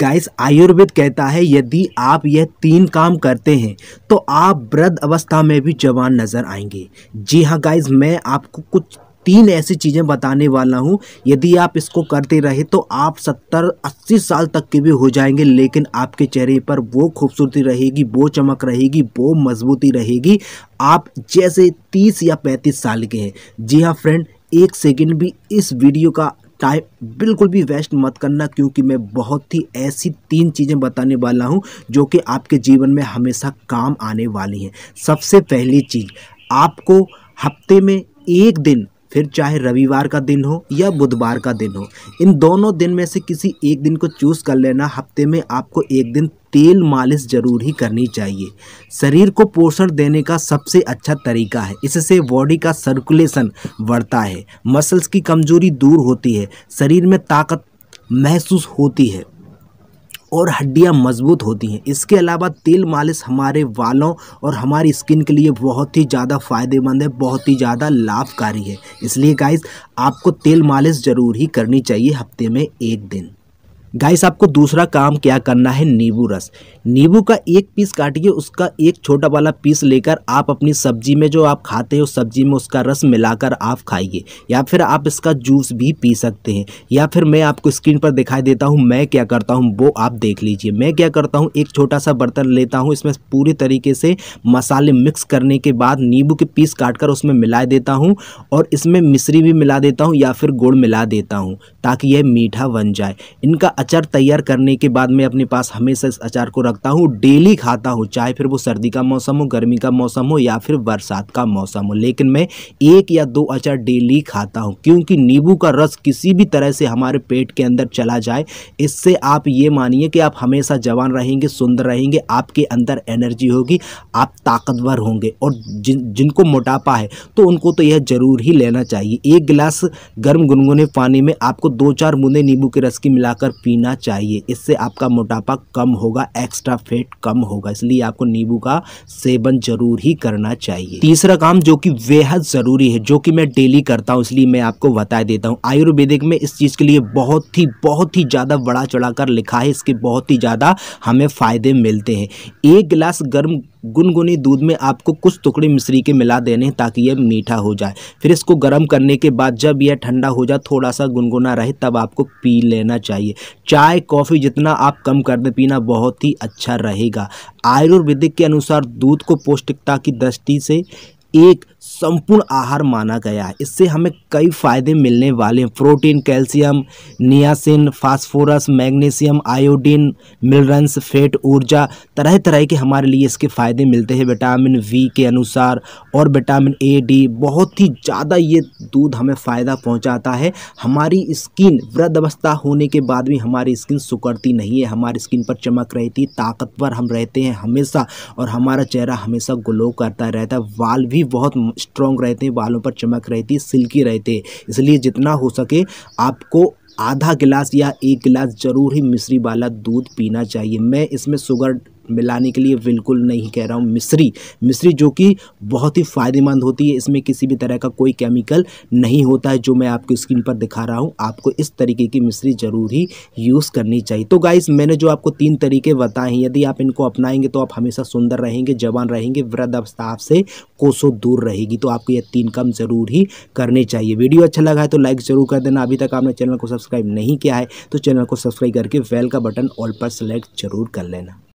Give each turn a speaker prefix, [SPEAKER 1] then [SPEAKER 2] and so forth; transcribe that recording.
[SPEAKER 1] guys Ayurveda कहता है यदि आप यह तीन काम करते हैं तो आप वृद्ध अवस्था में भी जवान नज़र आएंगे जी हाँ गाइस मैं आपको कुछ तीन ऐसी चीज़ें बताने वाला हूँ यदि आप इसको करते रहे तो आप सत्तर अस्सी साल तक के भी हो जाएंगे लेकिन आपके चेहरे पर वो खूबसूरती रहेगी वो चमक रहेगी वो मजबूती रहेगी आप जैसे तीस या पैंतीस साल के हैं जी हाँ फ्रेंड एक सेकंड भी इस वीडियो का चाहे बिल्कुल भी वेस्ट मत करना क्योंकि मैं बहुत ही ऐसी तीन चीज़ें बताने वाला हूँ जो कि आपके जीवन में हमेशा काम आने वाली हैं सबसे पहली चीज़ आपको हफ्ते में एक दिन फिर चाहे रविवार का दिन हो या बुधवार का दिन हो इन दोनों दिन में से किसी एक दिन को चूज़ कर लेना हफ्ते में आपको एक दिन तेल मालिश जरूर ही करनी चाहिए शरीर को पोषण देने का सबसे अच्छा तरीका है इससे बॉडी का सर्कुलेशन बढ़ता है मसल्स की कमजोरी दूर होती है शरीर में ताकत महसूस होती है और हड्डियाँ मजबूत होती हैं इसके अलावा तेल मालिश हमारे वालों और हमारी स्किन के लिए बहुत ही ज़्यादा फ़ायदेमंद है बहुत ही ज़्यादा लाभकारी है इसलिए गाइस आपको तेल मालिश ज़रूर ही करनी चाहिए हफ्ते में एक दिन गाइस आपको दूसरा काम क्या करना है नींबू रस नींबू का एक पीस काटिए उसका एक छोटा वाला पीस लेकर आप अपनी सब्जी में जो आप खाते हो सब्जी में उसका रस मिलाकर आप खाइए या फिर आप इसका जूस भी पी सकते हैं या फिर मैं आपको स्क्रीन पर दिखाई देता हूँ मैं क्या करता हूँ वो आप देख लीजिए मैं क्या करता हूँ एक छोटा सा बर्तन लेता हूँ इसमें पूरे तरीके से मसाले मिक्स करने के बाद नींबू के पीस काट उसमें मिला देता हूँ और इसमें मिश्री भी मिला देता हूँ या फिर गुड़ मिला देता हूँ ताकि यह मीठा बन जाए इनका अचार तैयार करने के बाद मैं अपने पास हमेशा इस अचार को रखता हूँ डेली खाता हूँ चाहे फिर वो सर्दी का मौसम हो गर्मी का मौसम हो या फिर बरसात का मौसम हो लेकिन मैं एक या दो अचार डेली खाता हूँ क्योंकि नींबू का रस किसी भी तरह से हमारे पेट के अंदर चला जाए इससे आप ये मानिए कि आप हमेशा जवान रहेंगे सुंदर रहेंगे आपके अंदर एनर्जी होगी आप ताकतवर होंगे और जिन जिनको मोटापा है तो उनको तो यह ज़रूर ही लेना चाहिए एक गिलास गर्म गुनगुने पानी में आपको दो चार बूंदे नींबू के रस की मिलाकर पीना चाहिए इससे आपका मोटापा कम होगा एक्स्ट्रा फैट कम होगा इसलिए आपको नींबू का सेवन जरूर ही करना चाहिए तीसरा काम जो कि बेहद ज़रूरी है जो कि मैं डेली करता हूँ इसलिए मैं आपको बता देता हूँ आयुर्वेदिक में इस चीज़ के लिए बहुत ही बहुत ही ज़्यादा बड़ा चढ़ा लिखा है इसके बहुत ही ज़्यादा हमें फ़ायदे मिलते हैं एक गिलास गर्म गुनगुनी दूध में आपको कुछ टुकड़े मिश्री के मिला देने ताकि यह मीठा हो जाए फिर इसको गर्म करने के बाद जब यह ठंडा हो जाए थोड़ा सा गुनगुना रहे तब आपको पी लेना चाहिए चाय कॉफ़ी जितना आप कम कर दें पीना बहुत ही अच्छा रहेगा आयुर्वेदिक के अनुसार दूध को पौष्टिकता की दृष्टि से एक संपूर्ण आहार माना गया है इससे हमें कई फायदे मिलने वाले हैं protein calcium niacin phosphorus magnesium iodine minerals fat ऊर्जा तरह तरह के हमारे लिए इसके फ़ायदे मिलते हैं विटामिन वी के अनुसार और विटामिन ए डी बहुत ही ज़्यादा ये दूध हमें फ़ायदा पहुँचाता है हमारी स्किन वृद्धावस्था होने के बाद भी हमारी स्किन सुकड़ती नहीं है हमारी स्किन पर चमक रहती ताकतवर हम रहते हैं हमेशा और हमारा चेहरा हमेशा ग्लो करता रहता है वाल भी बहुत स्ट्रॉन्ग रहते हैं बालों पर चमक रहती है सिल्की रहते हैं इसलिए जितना हो सके आपको आधा गिलास या एक गिलास ज़रूर ही मिश्री वाला दूध पीना चाहिए मैं इसमें शुगर मिलाने के लिए बिल्कुल नहीं कह रहा हूँ मिश्री मिश्री जो कि बहुत ही फ़ायदेमंद होती है इसमें किसी भी तरह का कोई केमिकल नहीं होता है जो मैं आपको स्क्रीन पर दिखा रहा हूँ आपको इस तरीके की मिश्री ज़रूर ही यूज़ करनी चाहिए तो गाइस मैंने जो आपको तीन तरीके बताए हैं यदि आप इनको अपनाएंगे तो आप हमेशा सुंदर रहेंगे जवान रहेंगे वृद्ध अवस्था आपसे कोसों दूर रहेगी तो आपको यह तीन कम ज़रूर ही करने चाहिए वीडियो अच्छा लगा है तो लाइक ज़रूर कर देना अभी तक आपने चैनल को सब्सक्राइब नहीं किया है तो चैनल को सब्सक्राइब करके वेल का बटन ऑल पर सेलेक्ट जरूर कर लेना